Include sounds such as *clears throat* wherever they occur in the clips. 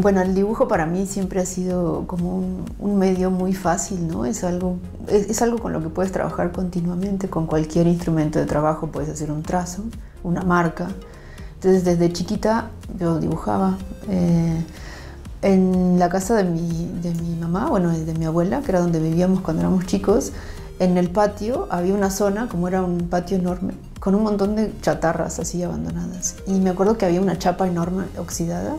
bueno, el dibujo para mí siempre ha sido como un, medio muy fácil, ¿no? Es algo, es, algo con lo que puedes trabajar continuamente, con cualquier instrumento de trabajo puedes hacer un trazo, una marca. Entonces desde chiquita yo dibujaba. Eh, en la casa de mi, de mi mamá, bueno, de mi abuela, que era donde vivíamos cuando éramos chicos, en el patio había una zona, como era un patio enorme, con un montón de chatarras así abandonadas. Y me acuerdo que había una chapa enorme oxidada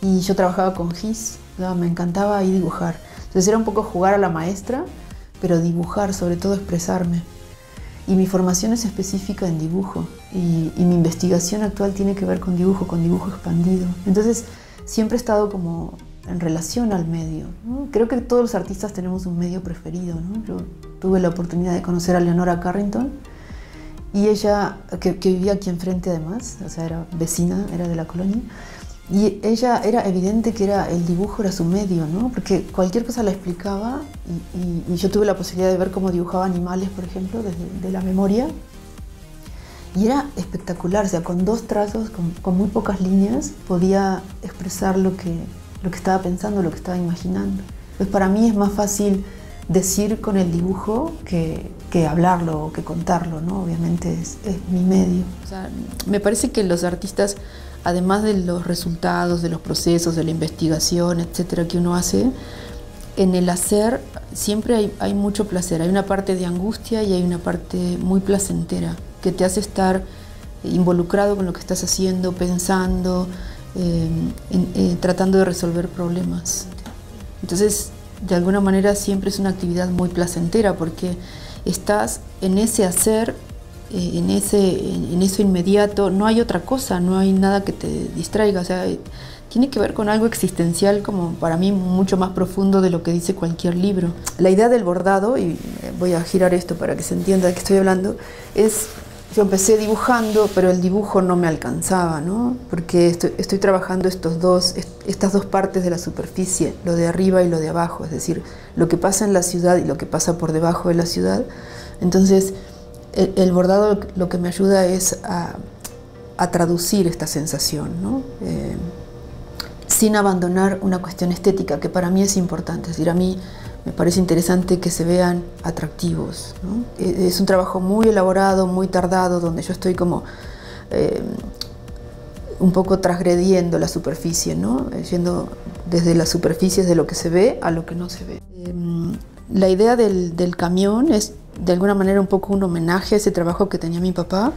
y yo trabajaba con GIS, me encantaba ahí dibujar. Entonces era un poco jugar a la maestra, pero dibujar, sobre todo expresarme. Y mi formación es específica en dibujo y, mi investigación actual tiene que ver con dibujo, con dibujo expandido. Entonces siempre he estado como en relación al medio. Creo que todos los artistas tenemos un medio preferido. ¿no? Yo tuve la oportunidad de conocer a Leonora Carrington y ella, que, que vivía aquí enfrente además, o sea, era vecina, era de la colonia. Y ella era evidente que era el dibujo era su medio, ¿no? Porque cualquier cosa la explicaba y, yo tuve la posibilidad de ver cómo dibujaba animales, por ejemplo, desde de la memoria. Y era espectacular, o sea, con dos trazos, con, muy pocas líneas, podía expresar lo que, lo que estaba pensando, lo que estaba imaginando. Pues para mí es más fácil decir con el dibujo que, que hablarlo o que contarlo, ¿no? Obviamente es, es mi medio. O sea, me parece que los artistas además de los resultados, de los procesos, de la investigación, etcétera, que uno hace, en el hacer siempre hay, mucho placer. Hay una parte de angustia y hay una parte muy placentera que te hace estar involucrado con lo que estás haciendo, pensando, eh, eh, tratando de resolver problemas. Entonces, de alguna manera siempre es una actividad muy placentera porque estás en ese hacer eh, en, ese, en, eso inmediato, no hay otra cosa, no hay nada que te distraiga. O sea, eh, tiene que ver con algo existencial como para mí mucho más profundo de lo que dice cualquier libro. La idea del bordado, y eh, voy a girar esto para que se entienda de qué estoy hablando, es, yo empecé dibujando, pero el dibujo no me alcanzaba, ¿no? Porque estoy, estoy trabajando estos dos, estas dos partes de la superficie, lo de arriba y lo de abajo, es decir, lo que pasa en la ciudad y lo que pasa por debajo de la ciudad. Entonces, el, bordado lo que me ayuda es a, traducir esta sensación, eh, sin abandonar una cuestión estética que para mí es importante. Es decir, a mí me parece interesante que se vean atractivos. Eh, es un trabajo muy elaborado, muy tardado, donde yo estoy como eh, un poco transgrediendo la superficie, ¿no? yendo desde las superficies de lo que se ve a lo que no se ve. la idea del, del camión es de alguna manera un poco un homenaje a ese trabajo que tenía mi papá.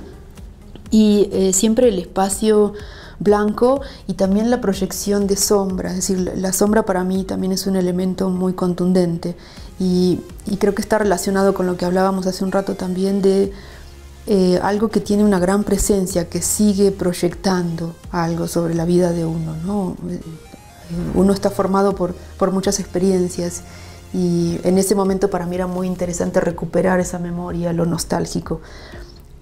Y eh, siempre el espacio blanco y también la proyección de sombra, es decir, la sombra para mí también es un elemento muy contundente y, creo que está relacionado con lo que hablábamos hace un rato también de eh, algo que tiene una gran presencia, que sigue proyectando algo sobre la vida de uno. ¿no? Eh, uno está formado por, por muchas experiencias y en ese momento para mí era muy interesante recuperar esa memoria, lo nostálgico.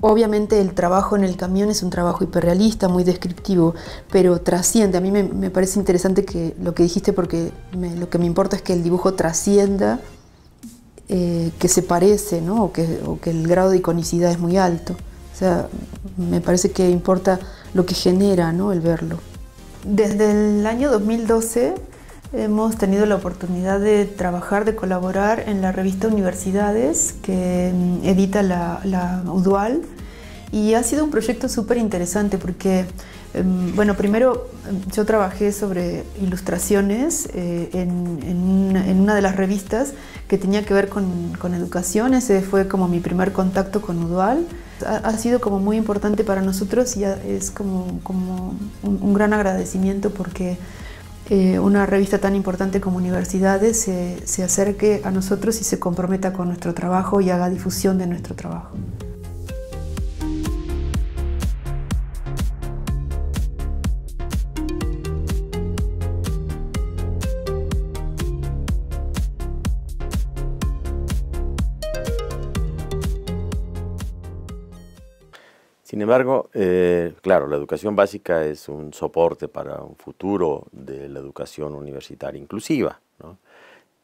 Obviamente el trabajo en el camión es un trabajo hiperrealista, muy descriptivo, pero trasciende. A mí me, parece interesante que lo que dijiste porque lo que me importa es que el dibujo trascienda, eh, que se parece, ¿no? o, que, o que el grado de iconicidad es muy alto. O sea, me parece que importa lo que genera ¿no? el verlo. Desde el año 2012 Hemos tenido la oportunidad de trabajar, de colaborar en la revista Universidades que mm, edita la, la UDUAL y ha sido un proyecto súper interesante porque, em, bueno, primero em, yo trabajé sobre ilustraciones eh, en, una de las revistas que tenía que ver con, educación, ese fue como mi primer contacto con UDUAL. Ha, sido como muy importante para nosotros y es como, como un gran agradecimiento porque una revista tan importante como Universidades se, se acerque a nosotros y se comprometa con nuestro trabajo y haga difusión de nuestro trabajo. Sin embargo, eh, claro, la educación básica es un soporte para un futuro de la educación universitaria inclusiva.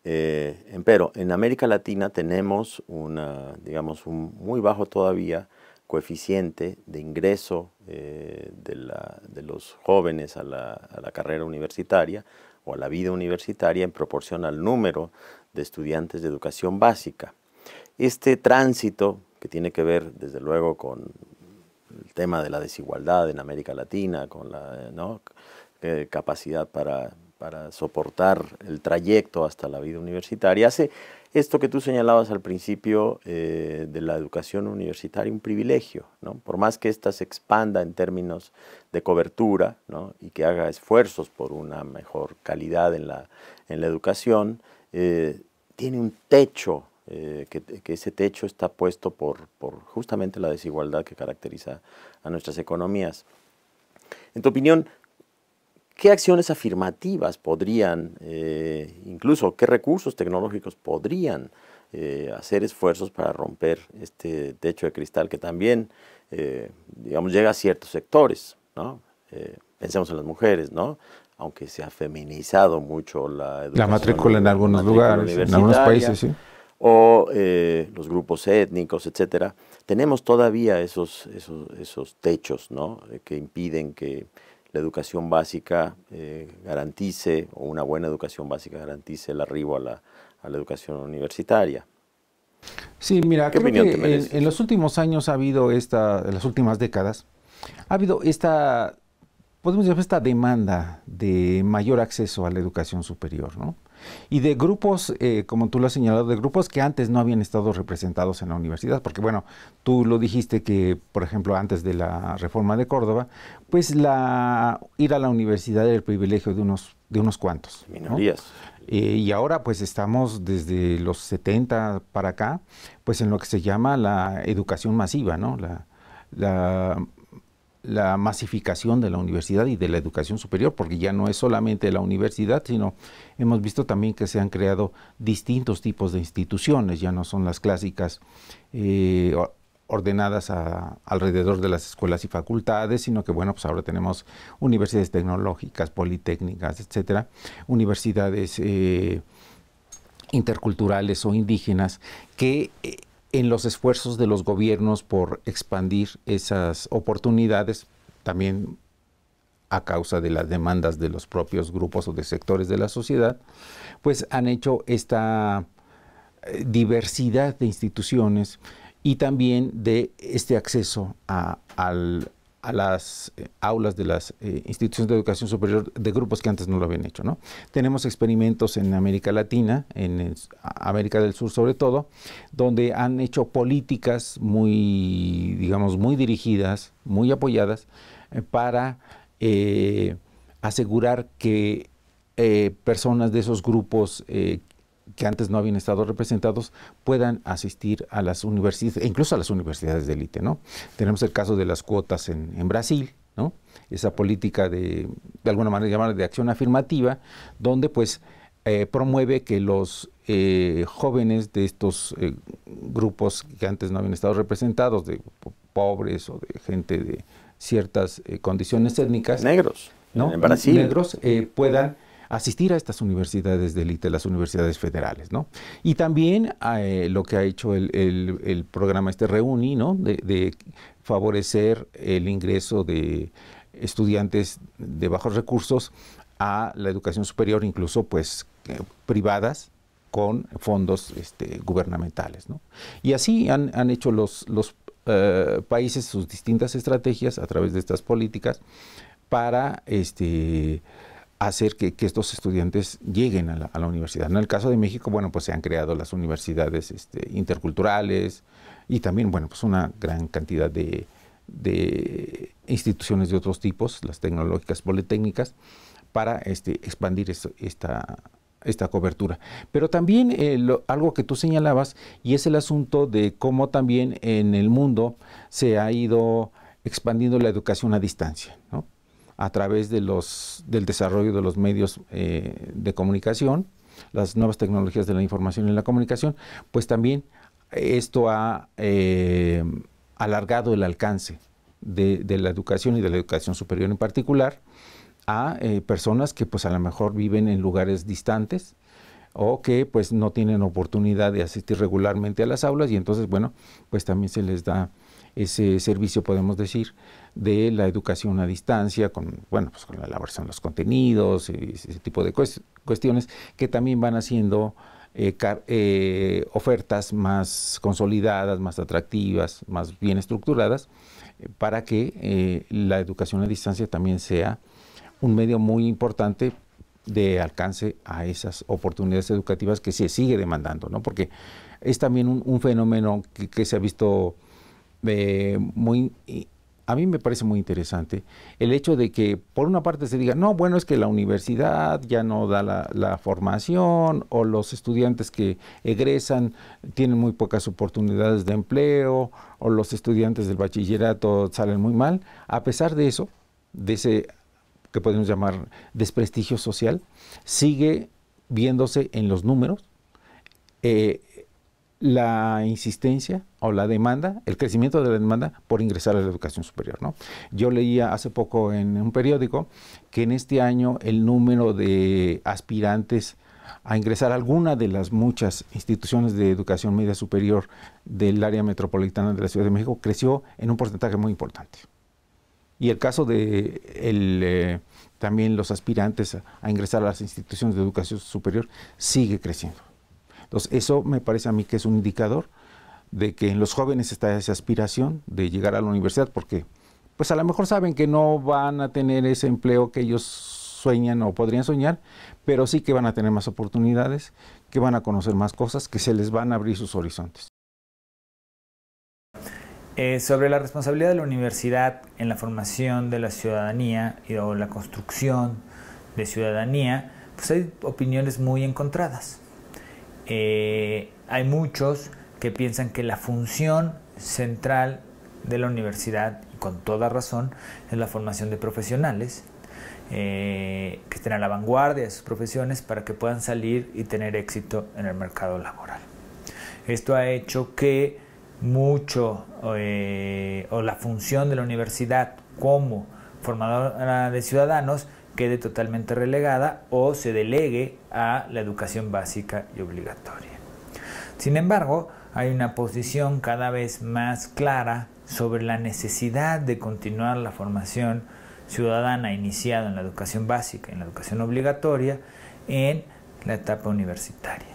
Eh, pero en América Latina tenemos una, digamos, un muy bajo todavía coeficiente de ingreso eh, de, los jóvenes a la, carrera universitaria o a la vida universitaria en proporción al número de estudiantes de educación básica. Este tránsito, que tiene que ver desde luego con el tema de la desigualdad en América Latina, con la eh, capacidad para, soportar el trayecto hasta la vida universitaria, hace esto que tú señalabas al principio eh, de la educación universitaria un privilegio, por más que ésta se expanda en términos de cobertura y que haga esfuerzos por una mejor calidad en la, educación, eh, tiene un techo eh, que, ese techo está puesto por, justamente la desigualdad que caracteriza a nuestras economías. En tu opinión, ¿Qué acciones afirmativas podrían, eh, incluso qué recursos tecnológicos podrían eh, hacer esfuerzos para romper este techo de cristal que también, digamos, llega a ciertos sectores? ¿no? pensemos en las mujeres, ¿no? aunque se ha feminizado mucho la educación. La matrícula en algunos lugares, en algunos países, sí o eh, los grupos étnicos, etcétera, tenemos todavía esos, esos, esos techos ¿no? Eh, que impiden que la educación básica eh, garantice, o una buena educación básica garantice el arribo a la, educación universitaria. Sí, mira, creo que en, los últimos años ha habido esta, en las últimas décadas, ha habido esta, podemos llamar esta demanda de mayor acceso a la educación superior, ¿no? y de grupos, eh, como tú lo has señalado, de grupos que antes no habían estado representados en la universidad, porque bueno, tú lo dijiste que, por ejemplo, antes de la reforma de Córdoba, pues la ir a la universidad era el privilegio de unos, de unos cuantos. Minorías. Eh, y ahora pues estamos desde los 70 para acá, pues en lo que se llama la educación masiva, ¿no? la la masificación de la universidad y de la educación superior, porque ya no es solamente la universidad, sino hemos visto también que se han creado distintos tipos de instituciones, ya no son las clásicas eh, ordenadas a, alrededor de las escuelas y facultades, sino que bueno, pues ahora tenemos universidades tecnológicas, politécnicas, etcétera, universidades eh, interculturales o indígenas que eh, en los esfuerzos de los gobiernos por expandir esas oportunidades, también a causa de las demandas de los propios grupos o de sectores de la sociedad, pues han hecho esta eh, diversidad de instituciones y también de este acceso al, a las eh, aulas de las eh, instituciones de educación superior de grupos que antes no lo habían hecho. ¿no? Tenemos experimentos en América Latina, en América del Sur sobre todo, donde han hecho políticas muy, digamos, muy dirigidas, muy apoyadas, eh, para asegurar que personas de esos grupos que antes no habían estado representados puedan asistir a las universidades, incluso a las universidades de élite, ¿no? Tenemos el caso de las cuotas en, Brasil, ¿no? Esa política de, de alguna manera llamada de acción afirmativa, donde pues eh, promueve que los eh, jóvenes de estos eh, grupos que antes no habían estado representados, de pobres o de gente de ciertas condiciones étnicas. Negros. ¿no? En Brasil. Negros puedan asistir a estas universidades de élite, las universidades federales, ¿no? Y también eh, lo que ha hecho el, programa este Reuni, ¿no? De, favorecer el ingreso de estudiantes de bajos recursos a la educación superior, incluso pues eh, privadas, con fondos este, gubernamentales. ¿no? Y así han, hecho los, eh, países sus distintas estrategias a través de estas políticas para este, hacer que, estos estudiantes lleguen a la, universidad. En el caso de México, bueno, pues se han creado las universidades este, interculturales y también, bueno, pues una gran cantidad de, instituciones de otros tipos, las tecnológicas, politécnicas, para este, expandir esta, esta cobertura. Pero también eh, algo que tú señalabas y es el asunto de cómo también en el mundo se ha ido expandiendo la educación a distancia, ¿no? a través de los, del desarrollo de los medios eh, de comunicación, las nuevas tecnologías de la información y la comunicación, pues también esto ha eh, alargado el alcance de, la educación y de la educación superior en particular a eh, personas que pues a lo mejor viven en lugares distantes o que pues no tienen oportunidad de asistir regularmente a las aulas y entonces bueno pues también se les da ese servicio, podemos decir, de la educación a distancia, con, bueno, pues con la elaboración de los contenidos, ese tipo de cuestiones, que también van haciendo eh, eh, ofertas más consolidadas, más atractivas, más bien estructuradas, eh, para que la educación a distancia también sea un medio muy importante de alcance a esas oportunidades educativas que se sigue demandando, ¿no? Porque es también un, fenómeno que, se ha visto eh, muy... A mí me parece muy interesante el hecho de que por una parte se diga, no, bueno, es que la universidad ya no da la, formación o los estudiantes que egresan tienen muy pocas oportunidades de empleo o los estudiantes del bachillerato salen muy mal. A pesar de eso, de ese que podemos llamar desprestigio social, sigue viéndose en los números eh, la insistencia o la demanda, el crecimiento de la demanda por ingresar a la educación superior. ¿no? Yo leía hace poco en un periódico que en este año el número de aspirantes a ingresar a alguna de las muchas instituciones de educación media superior del área metropolitana de la Ciudad de México creció en un porcentaje muy importante. Y el caso de eh, también los aspirantes a ingresar a las instituciones de educación superior sigue creciendo. Entonces, eso me parece a mí que es un indicador de que en los jóvenes está esa aspiración de llegar a la universidad, porque pues a lo mejor saben que no van a tener ese empleo que ellos sueñan o podrían soñar, pero sí que van a tener más oportunidades, que van a conocer más cosas, que se les van a abrir sus horizontes. Eh, sobre la responsabilidad de la universidad en la formación de la ciudadanía y, o la construcción de ciudadanía, pues hay opiniones muy encontradas. Eh, hay muchos que piensan que la función central de la universidad, con toda razón, es la formación de profesionales, eh, que estén a la vanguardia de sus profesiones para que puedan salir y tener éxito en el mercado laboral. Esto ha hecho que mucho eh, o la función de la universidad como formadora de ciudadanos quede totalmente relegada o se delegue a la educación básica y obligatoria. Sin embargo, hay una posición cada vez más clara sobre la necesidad de continuar la formación ciudadana iniciada en la educación básica, en la educación obligatoria, en la etapa universitaria.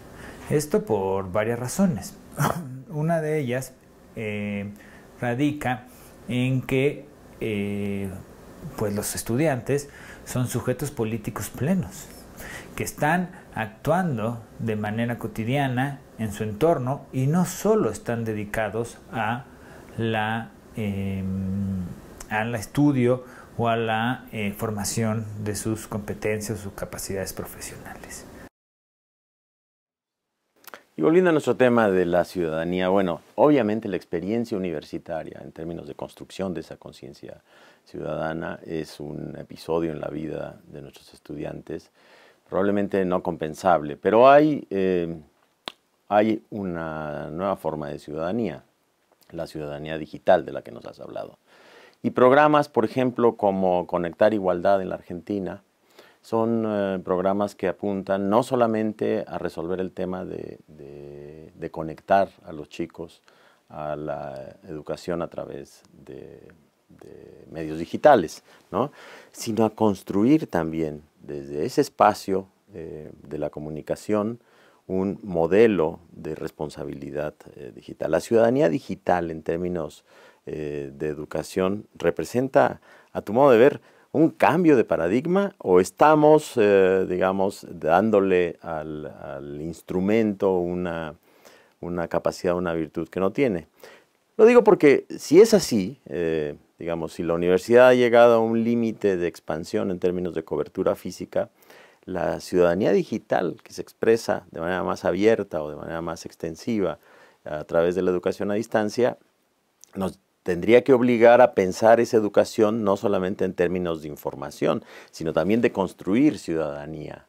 Esto por varias razones. *clears throat* Una de ellas eh, radica en que eh, pues los estudiantes son sujetos políticos plenos que están actuando de manera cotidiana en su entorno y no solo están dedicados em, al estudio o a la eh, formación de sus competencias, o sus capacidades profesionales. Y volviendo a nuestro tema de la ciudadanía, bueno, obviamente la experiencia universitaria en términos de construcción de esa conciencia ciudadana es un episodio en la vida de nuestros estudiantes probablemente no compensable. Pero hay, eh, hay una nueva forma de ciudadanía, la ciudadanía digital de la que nos has hablado. Y programas, por ejemplo, como Conectar Igualdad en la Argentina, son eh, programas que apuntan no solamente a resolver el tema de conectar a los chicos a la educación a través de de medios digitales, ¿no? sino a construir también desde ese espacio eh, de la comunicación un modelo de responsabilidad eh, digital. La ciudadanía digital en términos eh, de educación representa, a tu modo de ver, un cambio de paradigma o estamos, digamos, dándole al, instrumento una, una capacidad, una virtud que no tiene. Lo digo porque si es así, Digamos, si la universidad ha llegado a un límite de expansión en términos de cobertura física, la ciudadanía digital que se expresa de manera más abierta o de manera más extensiva a través de la educación a distancia, nos tendría que obligar a pensar esa educación no solamente en términos de información, sino también de construir ciudadanía.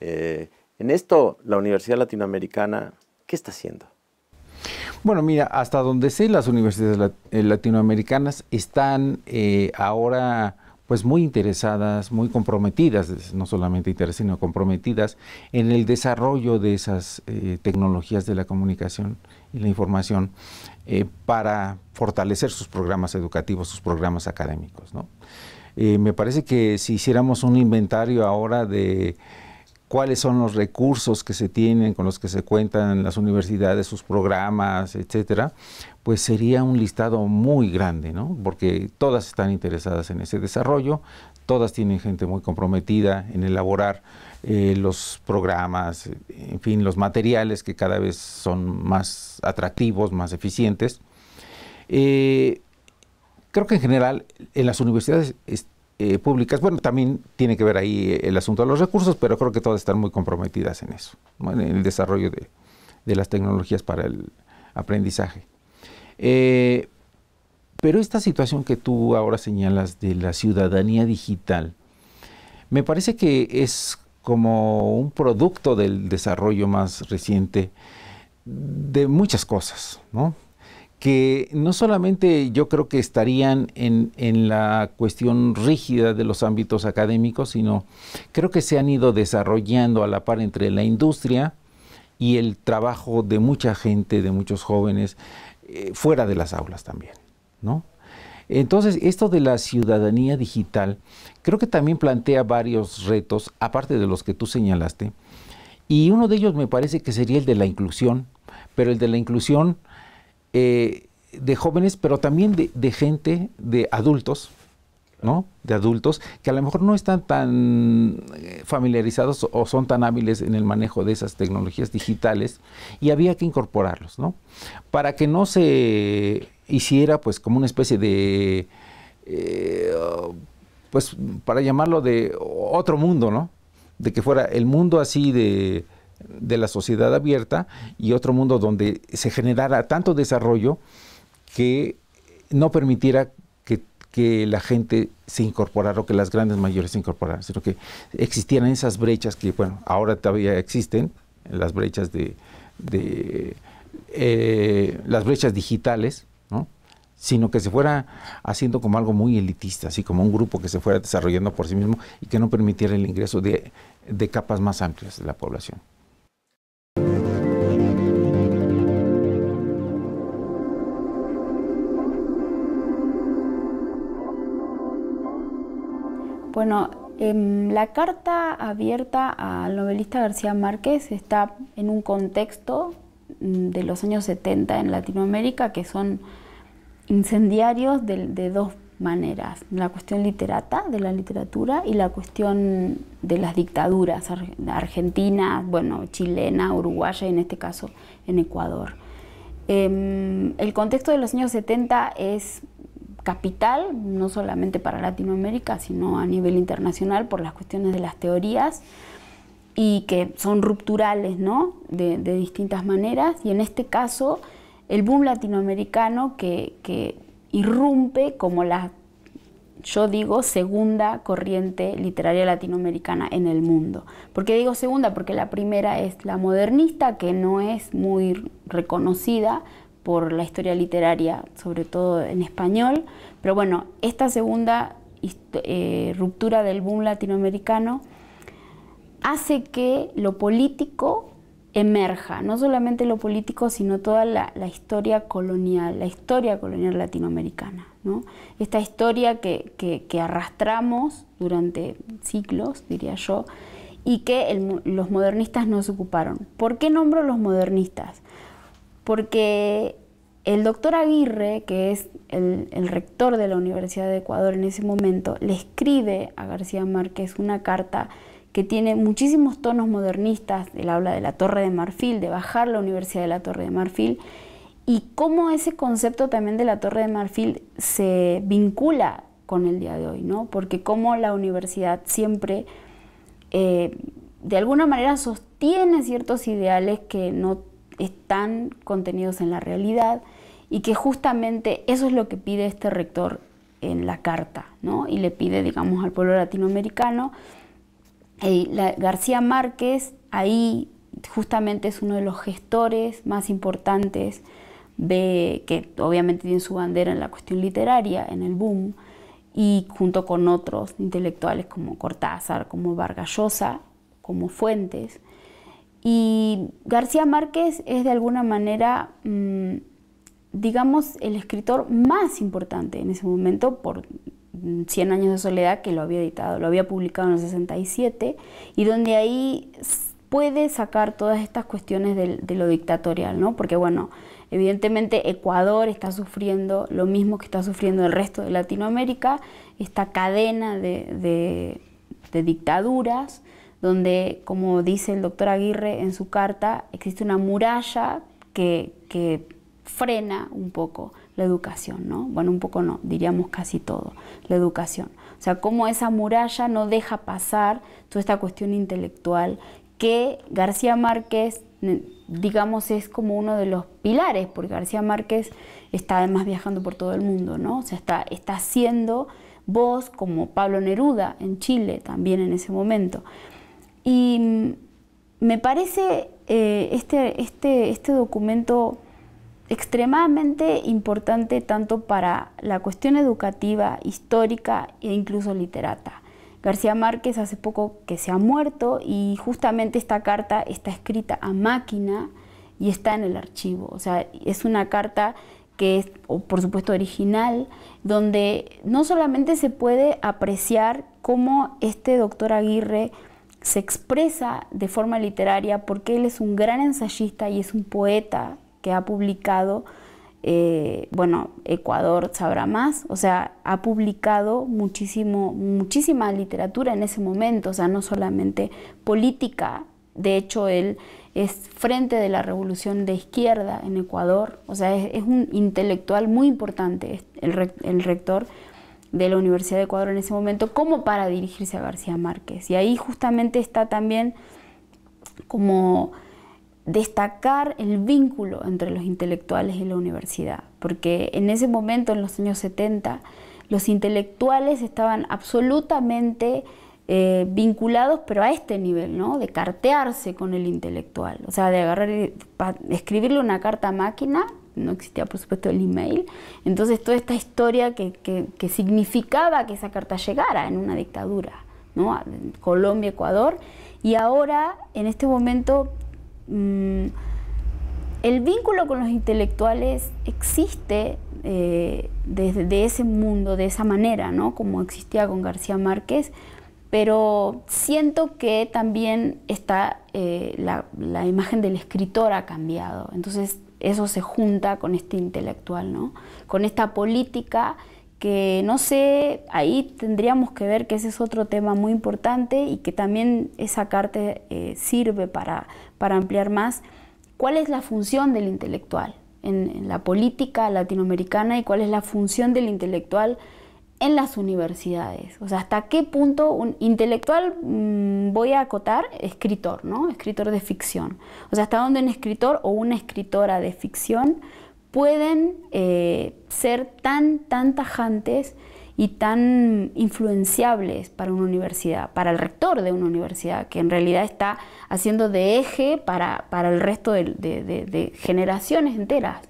Eh, en esto, la Universidad Latinoamericana, ¿qué está haciendo? Bueno, mira, hasta donde sé, las universidades eh, latinoamericanas están eh, ahora pues muy interesadas, muy comprometidas, no solamente interesadas, sino comprometidas en el desarrollo de esas eh, tecnologías de la comunicación y la información para fortalecer sus programas educativos, sus programas académicos. ¿no? me parece que si hiciéramos un inventario ahora de cuáles son los recursos que se tienen, con los que se cuentan las universidades, sus programas, etcétera, pues sería un listado muy grande, ¿no? Porque todas están interesadas en ese desarrollo, todas tienen gente muy comprometida en elaborar eh, los programas, en fin, los materiales que cada vez son más atractivos, más eficientes. Eh, creo que en general en las universidades eh, públicas. Bueno, también tiene que ver ahí eh, el asunto de los recursos, pero creo que todas están muy comprometidas en eso, en el desarrollo de, las tecnologías para el aprendizaje. Eh, pero esta situación que tú ahora señalas de la ciudadanía digital, me parece que es como un producto del desarrollo más reciente de muchas cosas, ¿no? que no solamente yo creo que estarían en, la cuestión rígida de los ámbitos académicos, sino creo que se han ido desarrollando a la par entre la industria y el trabajo de mucha gente, de muchos jóvenes, eh, fuera de las aulas también, ¿no? Entonces, esto de la ciudadanía digital creo que también plantea varios retos, aparte de los que tú señalaste, y uno de ellos me parece que sería el de la inclusión, pero el de la inclusión eh, de jóvenes, pero también de, gente, de adultos, ¿no? De adultos que a lo mejor no están tan eh, familiarizados o son tan hábiles en el manejo de esas tecnologías digitales y había que incorporarlos, ¿no? Para que no se hiciera pues como una especie de... Eh, pues para llamarlo de otro mundo, ¿no? De que fuera el mundo así de de la sociedad abierta y otro mundo donde se generara tanto desarrollo que no permitiera que, la gente se incorporara o que las grandes mayores se incorporaran, sino que existieran esas brechas que, bueno, ahora todavía existen, las brechas de, de eh, las brechas digitales, ¿no? sino que se fuera haciendo como algo muy elitista, así como un grupo que se fuera desarrollando por sí mismo y que no permitiera el ingreso de capas más amplias de la población. Bueno, em, la carta abierta al novelista García Márquez está en un contexto mm, de los años 70 en Latinoamérica que son incendiarios de, dos maneras, la cuestión literata de la literatura y la cuestión de las dictaduras argentina, bueno, chilena, uruguaya y en este caso en Ecuador. Em, el contexto de los años 70 es capital, no solamente para Latinoamérica, sino a nivel internacional por las cuestiones de las teorías y que son rupturales, ¿no? De, distintas maneras. Y en este caso, el boom latinoamericano que, que irrumpe como la, yo digo, segunda corriente literaria latinoamericana en el mundo. ¿Por qué digo segunda? Porque la primera es la modernista, que no es muy reconocida, por la historia literaria, sobre todo en español. Pero bueno, esta segunda eh, ruptura del boom latinoamericano hace que lo político emerja, no solamente lo político, sino toda la, historia colonial, la historia colonial latinoamericana. Esta historia que, arrastramos durante siglos, diría yo, y que los modernistas no se ocuparon. ¿Por qué nombro los modernistas? porque el doctor Aguirre, que es el, rector de la Universidad de Ecuador en ese momento, le escribe a García Márquez una carta que tiene muchísimos tonos modernistas, él habla de la Torre de Marfil, de bajar la Universidad de la Torre de Marfil, y cómo ese concepto también de la Torre de Marfil se vincula con el día de hoy, ¿no? Porque cómo la universidad siempre, eh, de alguna manera, sostiene ciertos ideales que no están contenidos en la realidad y que justamente eso es lo que pide este rector en la carta, ¿no? Y le pide, digamos, al pueblo latinoamericano. Eh, García Márquez ahí justamente es uno de los gestores más importantes de que obviamente tiene su bandera en la cuestión literaria, en el boom, y junto con otros intelectuales como Cortázar, como Vargallosa, como Fuentes, y García Márquez es de alguna manera, mm, digamos, el escritor más importante en ese momento por 100 mm, años de soledad que lo había editado, lo había publicado en el 67 y donde ahí puede sacar todas estas cuestiones de, lo dictatorial, ¿no? Porque bueno, evidentemente Ecuador está sufriendo lo mismo que está sufriendo el resto de Latinoamérica, esta cadena de dictaduras donde, como dice el doctor Aguirre en su carta, existe una muralla que, frena un poco la educación, ¿no? Bueno, un poco no, diríamos casi todo, la educación. O sea, cómo esa muralla no deja pasar toda esta cuestión intelectual que García Márquez, digamos, es como uno de los pilares, porque García Márquez está además viajando por todo el mundo, ¿no? O sea, está, está haciendo voz como Pablo Neruda en Chile también en ese momento. Y me parece eh, este, este, este documento extremadamente importante tanto para la cuestión educativa, histórica e incluso literata. García Márquez hace poco que se ha muerto y justamente esta carta está escrita a máquina y está en el archivo. O sea, es una carta que es, por supuesto, original, donde no solamente se puede apreciar cómo este doctor Aguirre se expresa de forma literaria porque él es un gran ensayista y es un poeta que ha publicado, eh, bueno, Ecuador sabrá más, o sea, ha publicado muchísimo, muchísima literatura en ese momento, o sea, no solamente política, de hecho él es frente de la revolución de izquierda en Ecuador, o sea, es, un intelectual muy importante el, el rector de la Universidad de Ecuador en ese momento como para dirigirse a García Márquez. Y ahí justamente está también como destacar el vínculo entre los intelectuales y la universidad, porque en ese momento, en los años 70, los intelectuales estaban absolutamente eh, vinculados, pero a este nivel, ¿no? De cartearse con el intelectual, o sea, de agarrar, escribirle una carta a máquina no existía por supuesto el email. Entonces toda esta historia que, significaba que esa carta llegara en una dictadura, Colombia, Ecuador. Y ahora, en este momento, mm, el vínculo con los intelectuales existe eh, desde de ese mundo, de esa manera, ¿no? Como existía con García Márquez pero siento que también está eh, la, la, imagen del escritor ha cambiado. Entonces eso se junta con este intelectual, ¿no? Con esta política que no sé, ahí tendríamos que ver que ese es otro tema muy importante y que también esa carta eh, sirve para, ampliar más. ¿Cuál es la función del intelectual en la política latinoamericana y cuál es la función del intelectual? en las universidades. O sea, hasta qué punto un intelectual, mm, voy a acotar, escritor, ¿no? Escritor de ficción. O sea, hasta dónde un escritor o una escritora de ficción pueden eh, ser tan, tan tajantes y tan influenciables para una universidad, para el rector de una universidad, que en realidad está haciendo de eje para, el resto de, generaciones enteras.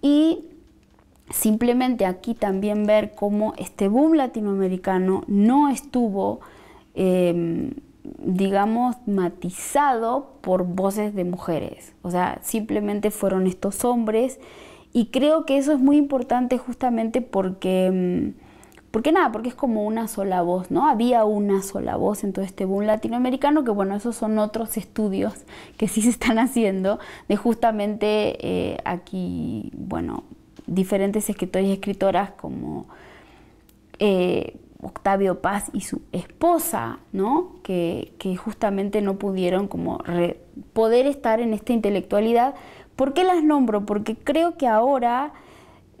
Y simplemente aquí también ver cómo este boom latinoamericano no estuvo, em, digamos, matizado por voces de mujeres. O sea, simplemente fueron estos hombres y creo que eso es muy importante justamente porque... Em, porque nada, porque es como una sola voz, ¿no? Había una sola voz en todo este boom latinoamericano, que bueno, esos son otros estudios que sí se están haciendo, de justamente eh, aquí, bueno, diferentes escritores y escritoras como eh, Octavio Paz y su esposa, ¿no? Que, justamente no pudieron como poder estar en esta intelectualidad. ¿Por qué las nombro? Porque creo que ahora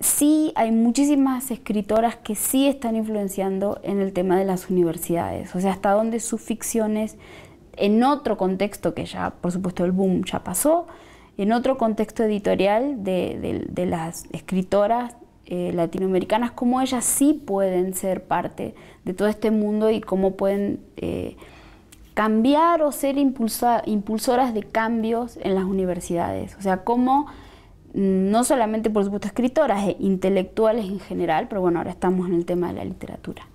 sí hay muchísimas escritoras que sí están influenciando en el tema de las universidades, o sea, hasta donde sus ficciones en otro contexto que ya, por supuesto, el boom ya pasó, en otro contexto editorial de, las escritoras eh, latinoamericanas, cómo ellas sí pueden ser parte de todo este mundo y cómo pueden eh, cambiar o ser impulsoras de cambios en las universidades. O sea, cómo mm, no solamente, por supuesto, escritoras, e intelectuales en general, pero bueno, ahora estamos en el tema de la literatura.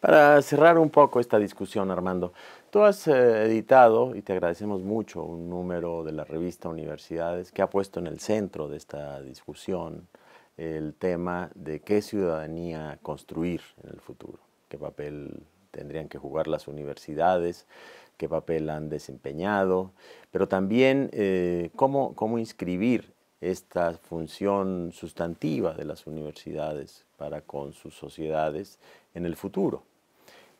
Para cerrar un poco esta discusión, Armando, tú has eh, editado, y te agradecemos mucho, un número de la revista Universidades que ha puesto en el centro de esta discusión el tema de qué ciudadanía construir en el futuro, qué papel tendrían que jugar las universidades, qué papel han desempeñado, pero también eh, cómo inscribir esta función sustantiva de las universidades para con sus sociedades en el futuro.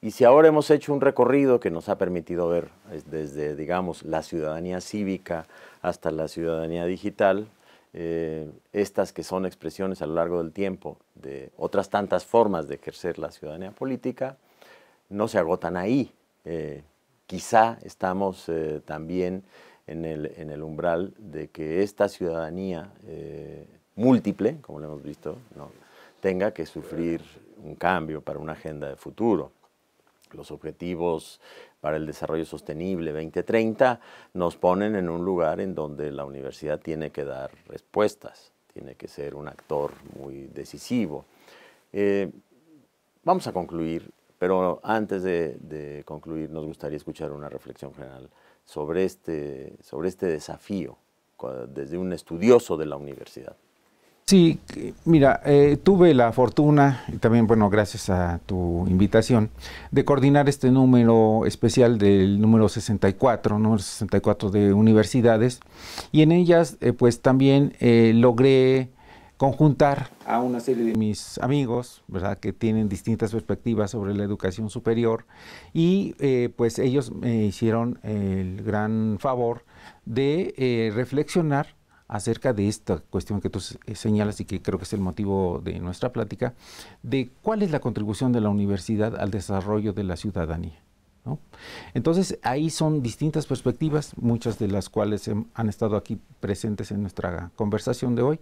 Y si ahora hemos hecho un recorrido que nos ha permitido ver desde, digamos, la ciudadanía cívica hasta la ciudadanía digital, eh, estas que son expresiones a lo largo del tiempo de otras tantas formas de ejercer la ciudadanía política, no se agotan ahí. Eh, quizá estamos eh, también en el, umbral de que esta ciudadanía eh, múltiple, como lo hemos visto, tenga que sufrir un cambio para una agenda de futuro. Los objetivos para el desarrollo sostenible 2030 nos ponen en un lugar en donde la universidad tiene que dar respuestas, tiene que ser un actor muy decisivo. Eh, vamos a concluir, pero antes de concluir nos gustaría escuchar una reflexión general sobre este, sobre este desafío desde un estudioso de la universidad. Sí, mira, eh, tuve la fortuna, y también, bueno, gracias a tu invitación, de coordinar este número especial del número 64, número 64 de universidades, y en ellas, eh, pues también eh, logré conjuntar a una serie de mis amigos, ¿verdad?, que tienen distintas perspectivas sobre la educación superior y eh, pues ellos me hicieron el gran favor de eh, reflexionar acerca de esta cuestión que tú eh, señalas y que creo que es el motivo de nuestra plática, de cuál es la contribución de la universidad al desarrollo de la ciudadanía. Entonces, ahí son distintas perspectivas, muchas de las cuales han estado aquí presentes en nuestra conversación de hoy.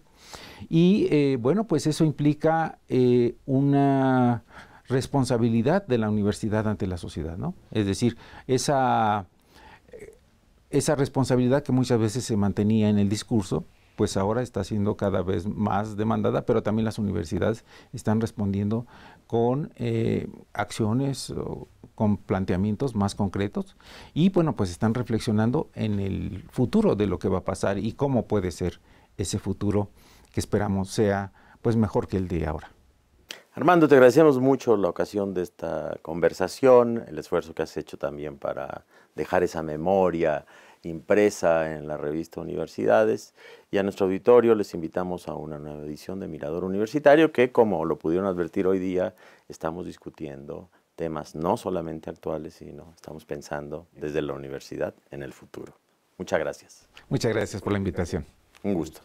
Y eh, bueno, pues eso implica eh, una responsabilidad de la universidad ante la sociedad, ¿no? Es decir, esa, esa responsabilidad que muchas veces se mantenía en el discurso, pues ahora está siendo cada vez más demandada, pero también las universidades están respondiendo con eh, acciones con planteamientos más concretos y bueno, pues están reflexionando en el futuro de lo que va a pasar y cómo puede ser ese futuro que esperamos sea pues mejor que el de ahora. Armando, te agradecemos mucho la ocasión de esta conversación, el esfuerzo que has hecho también para dejar esa memoria impresa en la revista Universidades y a nuestro auditorio les invitamos a una nueva edición de Mirador Universitario que como lo pudieron advertir hoy día estamos discutiendo temas no solamente actuales, sino estamos pensando desde la universidad en el futuro. Muchas gracias. Muchas gracias por la invitación. Un gusto.